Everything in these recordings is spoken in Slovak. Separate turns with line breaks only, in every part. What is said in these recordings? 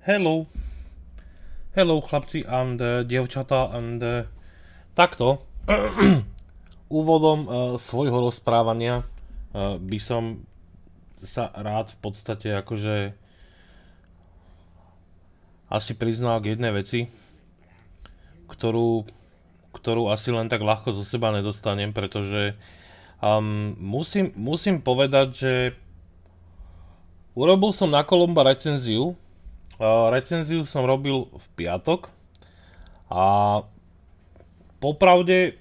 hello, hello chlapci and uh, eh, dievčata and uh, takto úvodom uh, svojho rozprávania uh, by som sa rád v podstate akože asi priznal k jednej veci, ktorú, ktorú asi len tak ľahko zo seba nedostanem, pretože um, musím, musím povedať, že urobil som na Kolomba recenziu, Eh, recenziu som robil v piatok a popravde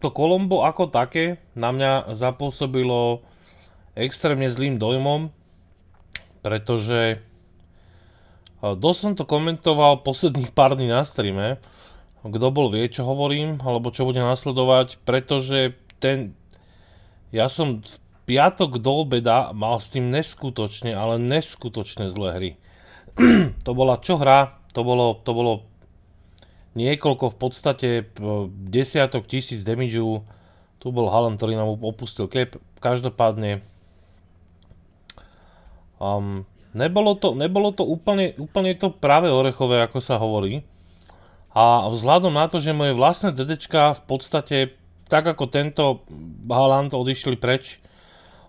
to Kolombo ako také na mňa zapôsobilo extrémne zlým dojmom, pretože eh, dosť som to komentoval posledných pár dní na streame, kto bol vie, čo hovorím, alebo čo bude nasledovať, pretože ten... Ja som v piatok do obeda mal s tým neskutočne, ale neskutočne zlé hry to bola čo hra, to bolo, to bolo niekoľko v podstate e, desiatok tisíc damageu, tu bol Halen, ktorý nám opustil cap, každopádne um, nebolo, to, nebolo to úplne, úplne to práve orechové, ako sa hovorí a vzhľadom na to, že moje vlastné dedečka v podstate tak ako tento Haaland odišli preč,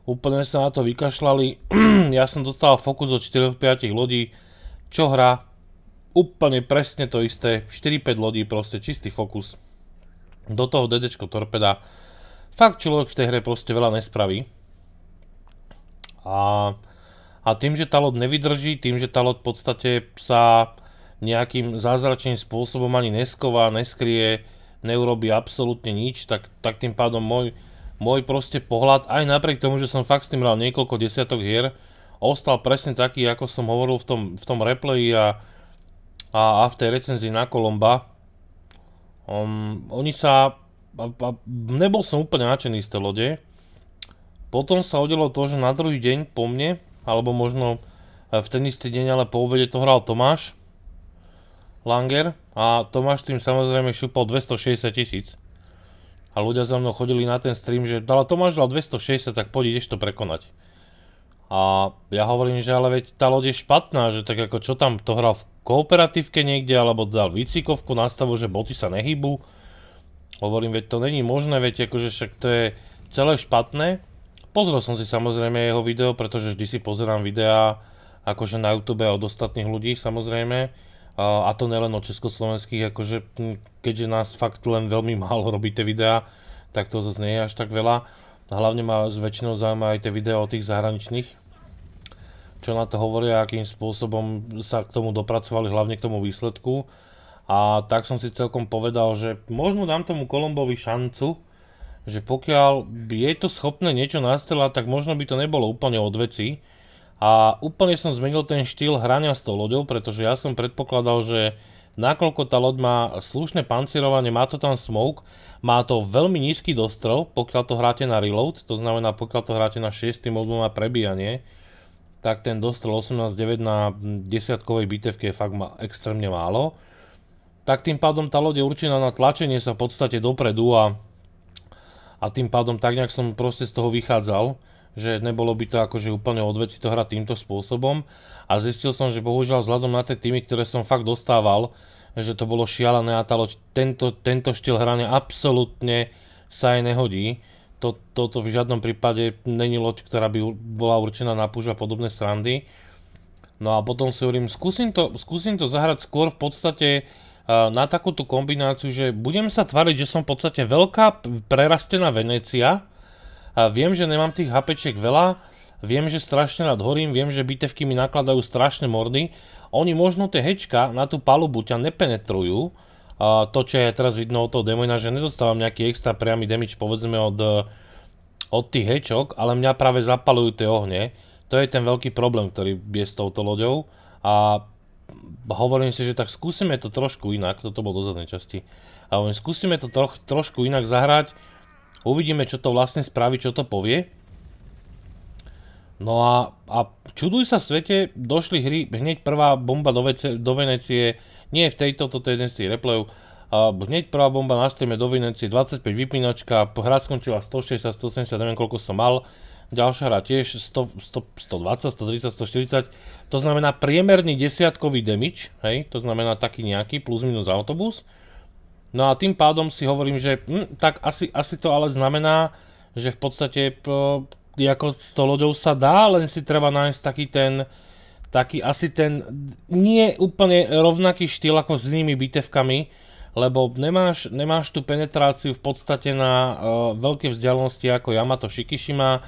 úplne sa na to vykašľali. ja som dostal fokus od 4-5 lodí, čo hrá úplne presne to isté, 4-5 lodí, proste čistý fokus. Do toho dedečko torpeda. Fakt človek v tej hre proste veľa nespraví. A, a tým, že tá loď nevydrží, tým, že tá loď v podstate sa nejakým zázračným spôsobom ani nesková, neskrie, neurobi absolútne nič, tak, tak tým pádom môj, môj proste pohľad, aj napriek tomu, že som fakt s tým hral niekoľko desiatok hier, ostal presne taký, ako som hovoril v tom, v tom replay a, a, a v tej recenzii na Kolomba. Um, oni sa... A, a, nebol som úplne nadšený z tej lode. Potom sa udelo to, že na druhý deň po mne, alebo možno e, v ten istý deň, ale po obede to hral Tomáš Langer a Tomáš tým samozrejme šupol 260 tisíc. A ľudia za mnou chodili na ten stream, že ale Tomáš dal 260, tak poď ideš to prekonať. A ja hovorím, že ale veď tá loď je špatná, že tak ako čo tam to hral v kooperatívke niekde, alebo dal výcikovku nastavu, že boty sa nehybú. Hovorím, veď to není možné, veď akože však to je celé špatné. Pozrel som si samozrejme jeho video, pretože vždy si pozerám videá akože na YouTube od ostatných ľudí samozrejme. A to nelen od československých, akože hm, keďže nás fakt len veľmi málo robí tie videá, tak to zase nie je až tak veľa. Hlavne ma väčšinou zaujíma aj tie videá o tých zahraničných, čo na to hovoria, akým spôsobom sa k tomu dopracovali, hlavne k tomu výsledku. A tak som si celkom povedal, že možno dám tomu Kolombovi šancu, že pokiaľ je to schopné niečo nastrelať, tak možno by to nebolo úplne od veci. A úplne som zmenil ten štýl hrania s tou loďou, pretože ja som predpokladal, že nakoľko tá loď má slušné pancirovanie, má to tam smoke, má to veľmi nízky dostrel, pokiaľ to hráte na reload, to znamená pokiaľ to hráte na 6. modul na prebíjanie, tak ten dostrel 18-9 na desiatkovej bitevke je fakt ma, extrémne málo. Tak tým pádom tá loď je určená na tlačenie sa v podstate dopredu a, a tým pádom tak nejak som proste z toho vychádzal, že nebolo by to akože úplne odveci to hrať týmto spôsobom a zistil som, že bohužiaľ vzhľadom na tie týmy, ktoré som fakt dostával, že to bolo šialené a tá loď, tento, tento štýl hrania absolútne sa aj nehodí to, toto v žiadnom prípade není loď, ktorá by bola určená na púž a podobné strandy. No a potom si hovorím, skúsim to, skúsim to zahrať skôr v podstate uh, na takúto kombináciu, že budem sa tvariť, že som v podstate veľká prerastená Venecia. A viem, že nemám tých hapeček veľa, viem, že strašne rád horím, viem, že bitevky mi nakladajú strašné mordy. Oni možno tie hečka na tú palubu ťa nepenetrujú, a to, čo je teraz vidno od toho demona, že nedostávam nejaký extra priamy damage, povedzme od, eh, od tých hečok, ale mňa práve zapalujú tie ohne. To je ten veľký problém, ktorý je s touto loďou. A hovorím si, že tak skúsime to trošku inak, toto bolo do zadnej časti. A hovorím, skúsime to troch, trošku inak zahrať, uvidíme, čo to vlastne spraví, čo to povie. No a, a čuduj sa svete, došli hry, hneď prvá bomba do, vece, do Venecie, nie v tejto, toto je jeden z tých replayov. hneď prvá bomba na streame do Vinenci, 25 vypínačka, hra skončila 160, 180, neviem koľko som mal. Ďalšia hra tiež 100, 100, 120, 130, 140. To znamená priemerný desiatkový damage, hej, to znamená taký nejaký plus minus autobus. No a tým pádom si hovorím, že hm, tak asi, asi to ale znamená, že v podstate pro, ako s to loďou sa dá, len si treba nájsť taký ten, uh, taký asi ten nie úplne rovnaký štýl ako s inými bitevkami, lebo nemáš, nemáš tú penetráciu v podstate na uh, veľké vzdialenosti ako Yamato Shikishima,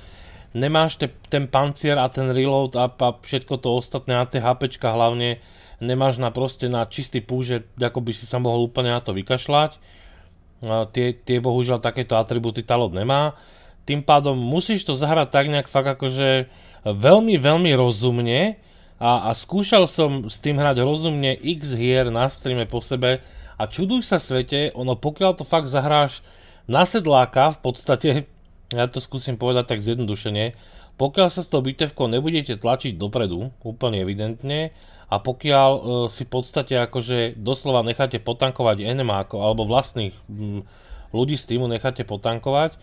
nemáš te, ten pancier a ten reload a, a všetko to ostatné a tie HPčka hlavne nemáš na proste na čistý púže, ako by si sa mohol úplne na to vykašľať. Uh, tie, tie bohužiaľ takéto atributy Talot nemá. Tým pádom musíš to zahrať tak nejak fakt akože veľmi, veľmi rozumne, a, a skúšal som s tým hrať rozumne x hier na streame po sebe a čuduj sa svete, ono pokiaľ to fakt zahráš na sedláka v podstate, ja to skúsim povedať tak zjednodušene, pokiaľ sa z toho bitevkou nebudete tlačiť dopredu, úplne evidentne, a pokiaľ e, si v podstate akože doslova necháte potankovať enemákov alebo vlastných m, mm, ľudí z týmu necháte potankovať,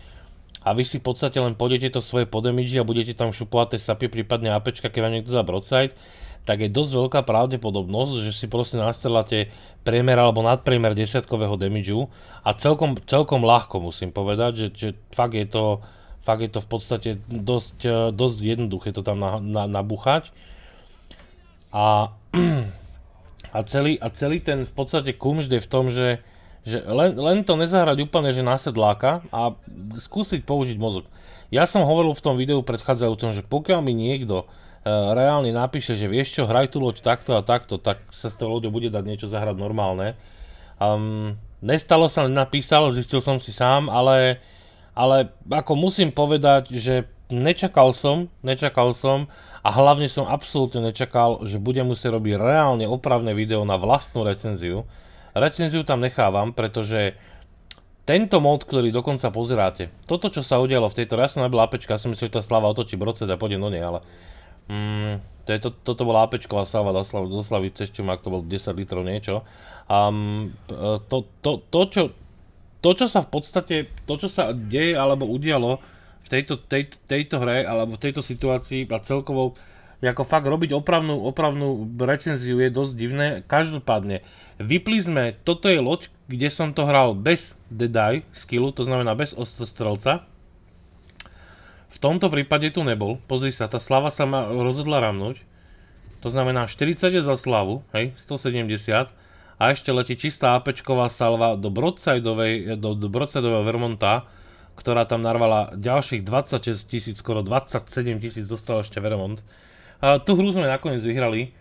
a vy si v podstate len pôjdete to svoje podemiči a budete tam šupovať tie sapy prípadne APčka, keď vám niekto dá broadside, tak je dosť veľká pravdepodobnosť, že si proste nastreláte priemer alebo nadpriemer desiatkového damage a celkom, celkom ľahko musím povedať, že, že fakt, je to, fakt je to v podstate dosť, eh, dosť jednoduché to tam na, na, nabuchať. A, a, celý, a celý ten v podstate kumžd je v tom, že že len, len to nezahrať úplne, že na sedláka a skúsiť použiť mozog. Ja som hovoril v tom videu predchádzajúcom, že pokiaľ mi niekto e, reálne napíše, že vieš čo, hraj tú loď takto a takto, tak sa s tou loďou bude dať niečo zahrať normálne. Um, nestalo sa, napísal, zistil som si sám, ale, ale ako musím povedať, že nečakal som, nečakal som a hlavne som absolútne nečakal, že budem musieť robiť reálne opravné video na vlastnú recenziu. Recenziu tam nechávam, pretože tento mod, ktorý dokonca pozeráte, toto, čo sa udialo v tejto, ja som nebyl APčka, ja som myslel, že tá Slava otočí brocet a pôjdem do nej, ale... Mm, toto bola APčková Slava do Slavy cez ak to bol 10 litrov niečo. A mm, e, to, to, to, čo, to, čo sa v podstate, to, čo sa deje alebo udialo v tejto, hre alebo v tejto situácii a celkovo ako fakt robiť opravnú, opravnú recenziu je dosť divné. Každopádne, vypli sme, toto je loď, kde som to hral bez Deadeye skillu, to znamená bez ostrostrelca. V tomto prípade tu nebol, pozri sa, tá slava sa ma rozhodla ramnúť. To znamená 40 je za slavu, hej, 170. A ešte letí čistá APčková salva do Broadsideovej, do, do Broadsideového Vermonta, ktorá tam narvala ďalších 26 tisíc, skoro 27 tisíc dostala ešte Vermont. Uh, tú hru sme nakoniec vyhrali.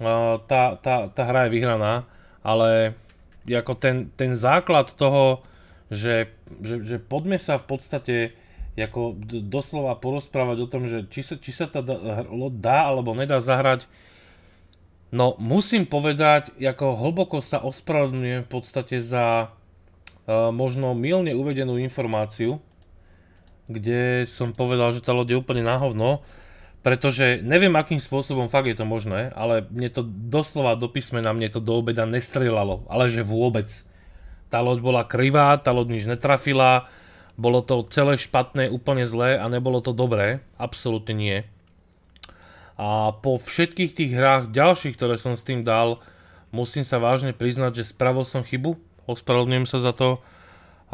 Uh, tá, tá, tá hra je vyhraná, ale ako ten, ten základ toho, že, že, že poďme sa v podstate ako doslova porozprávať o tom, že či sa, či sa tá dá, dá alebo nedá zahrať. No musím povedať, ako hlboko sa ospravedlňujem v podstate za uh, možno milne uvedenú informáciu, kde som povedal, že tá loď je úplne na hovno pretože neviem akým spôsobom fakt je to možné, ale mne to doslova do písmena, mne to do obeda nestrelalo, ale že vôbec. Tá loď bola krivá, tá loď nič netrafila, bolo to celé špatné, úplne zlé a nebolo to dobré, absolútne nie. A po všetkých tých hrách ďalších, ktoré som s tým dal, musím sa vážne priznať, že spravil som chybu, ospravedlňujem sa za to,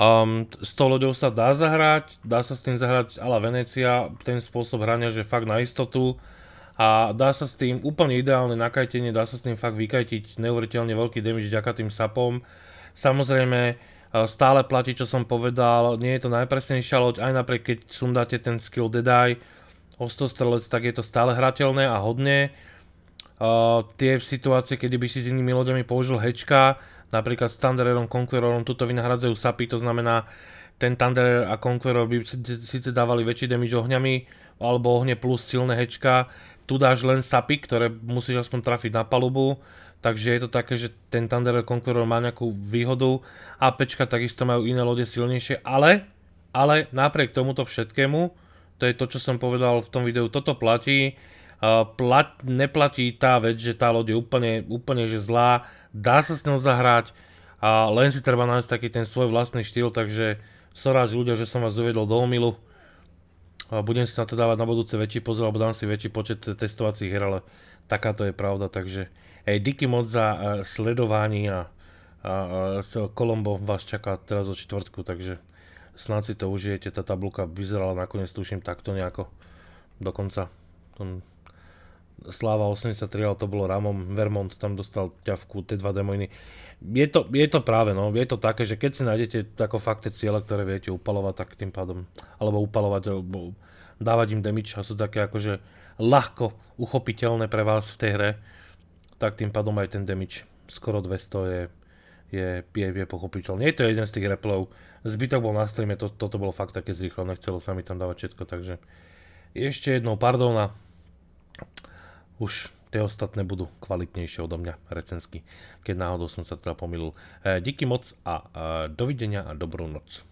Um, s tou loďou sa dá zahrať, dá sa s tým zahrať ala Venecia, ten spôsob hrania, že fakt na istotu a dá sa s tým úplne ideálne nakajtenie, dá sa s tým fakt vykajtiť neuveriteľne veľký damage vďaka tým sapom. Samozrejme, e, stále platí, čo som povedal, nie je to najpresnejšia loď, aj napriek keď sundáte ten skill Deadeye, strelec, tak je to stále hrateľné a hodne. Uh, tie situácie, kedy by si s inými loďami použil hečka, Napríklad s Thundererom, Conquerorom tuto vynahradzajú sapy, to znamená ten Thunderer a Conqueror by síce dávali väčší damage ohňami alebo ohne plus silné hečka, tu dáš len sapy, ktoré musíš aspoň trafiť na palubu, takže je to také, že ten Thunderer Conqueror má nejakú výhodu, APčka takisto majú iné lode silnejšie, ale, ale napriek tomuto všetkému, to je to, čo som povedal v tom videu, toto platí, neplatí tá vec, že tá loď je úplne, úplne že zlá, dá sa s ňou zahrať a len si treba nájsť taký ten svoj vlastný štýl, takže som rád, ľudia, že som vás uvedol do omilu. A budem si na to dávať na budúce väčší pozor, alebo dám si väčší počet testovacích hier, ale takáto je pravda, takže ej, díky moc za e, sledovanie a, a, a Kolombo vás čaká teraz od čtvrtku, takže snad si to užijete, tá tabulka vyzerala nakoniec, tuším, takto nejako dokonca. Slava 83, ale to bolo Ramon Vermont tam dostal ťavku, tie dva demojny. Je to, je to práve, no, je to také, že keď si nájdete také fakte ciele, ktoré viete upalovať, tak tým pádom, alebo upalovať, alebo dávať im damage a sú také akože ľahko uchopiteľné pre vás v tej hre, tak tým pádom aj ten damage skoro 200 je, je, je, je pochopiteľný. Je to jeden z tých replov, zbytok bol na streame, to, toto bolo fakt také zrýchlené, chcelo sa mi tam dávať všetko, takže ešte jednou pardon a už tie ostatné budú kvalitnejšie odo mňa recensky, keď náhodou som sa teda pomýlil. E, díky moc a e, dovidenia a dobrú noc.